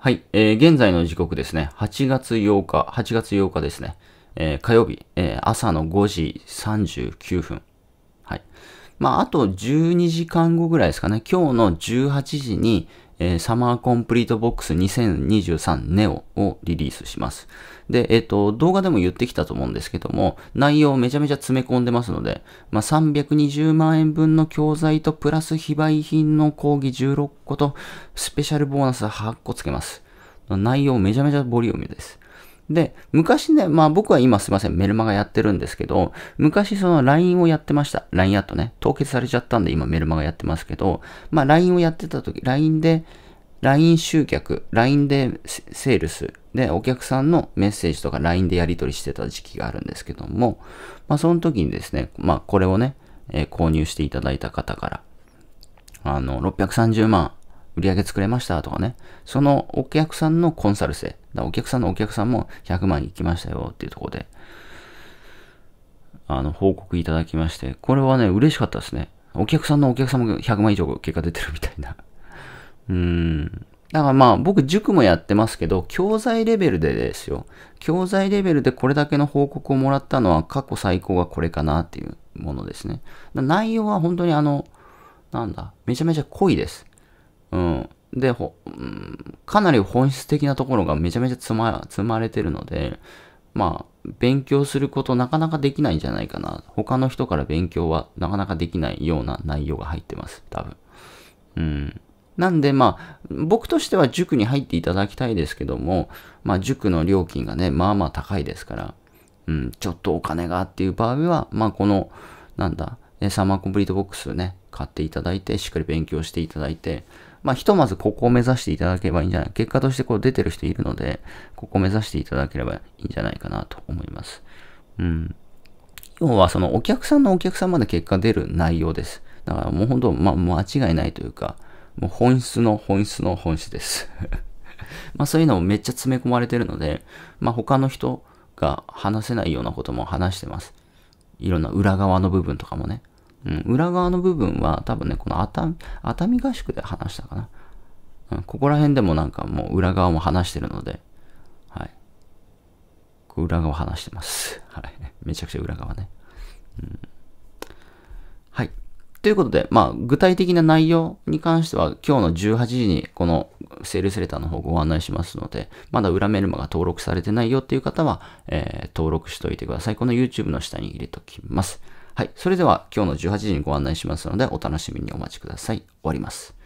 はい、えー、現在の時刻ですね、8月8日、8月8日ですね、えー、火曜日、えー、朝の5時39分。はい。まあ、あと12時間後ぐらいですかね、今日の18時に、えー、サマーコンプリートボックス2023ネオをリリースします。で、えっ、ー、と、動画でも言ってきたと思うんですけども、内容めちゃめちゃ詰め込んでますので、まあ、320万円分の教材とプラス非売品の講義16個と、スペシャルボーナス8個つけます。内容めちゃめちゃボリュームです。で、昔ね、まあ僕は今すいません、メルマガやってるんですけど、昔その LINE をやってました。LINE アットね、凍結されちゃったんで今メルマガやってますけど、まあ LINE をやってた時、LINE で、LINE 集客、LINE でセールス、で、お客さんのメッセージとか LINE でやり取りしてた時期があるんですけども、まあその時にですね、まあこれをね、えー、購入していただいた方から、あの、630万売り上げ作れましたとかね、そのお客さんのコンサル生、だお客さんのお客さんも100万いきましたよっていうところで、あの、報告いただきまして、これはね、嬉しかったですね。お客さんのお客様が100万以上結果出てるみたいな。うーん。だからまあ僕塾もやってますけど、教材レベルでですよ。教材レベルでこれだけの報告をもらったのは過去最高がこれかなっていうものですね。内容は本当にあの、なんだ、めちゃめちゃ濃いです。うん。で、ほ、うん、かなり本質的なところがめちゃめちゃ積ま積まれてるので、まあ、勉強することなかなかできないんじゃないかな。他の人から勉強はなかなかできないような内容が入ってます。多分。うん。なんで、まあ、僕としては塾に入っていただきたいですけども、まあ、塾の料金がね、まあまあ高いですから、うん、ちょっとお金がっていう場合は、まあ、この、なんだ、サマーコンプリートボックスね、買っていただいて、しっかり勉強していただいて、まあ、ひとまずここを目指していただければいいんじゃない結果としてこう出てる人いるので、ここを目指していただければいいんじゃないかなと思います。うん。要は、そのお客さんのお客さんまで結果出る内容です。だからもう本当、まあ、間違いないというか、もう本質の本質の本質です。まあそういうのもめっちゃ詰め込まれてるので、まあ他の人が話せないようなことも話してます。いろんな裏側の部分とかもね。うん、裏側の部分は多分ね、この熱海、熱海合宿で話したかな。うん、ここら辺でもなんかもう裏側も話してるので、はい。裏側話してます。はい。めちゃくちゃ裏側ね。うん、はい。ということで、まあ、具体的な内容に関しては、今日の18時にこのセールスレターの方ご案内しますので、まだ裏メルマが登録されてないよっていう方は、えー、登録しておいてください。この YouTube の下に入れときます。はい。それでは今日の18時にご案内しますのでお楽しみにお待ちください。終わります。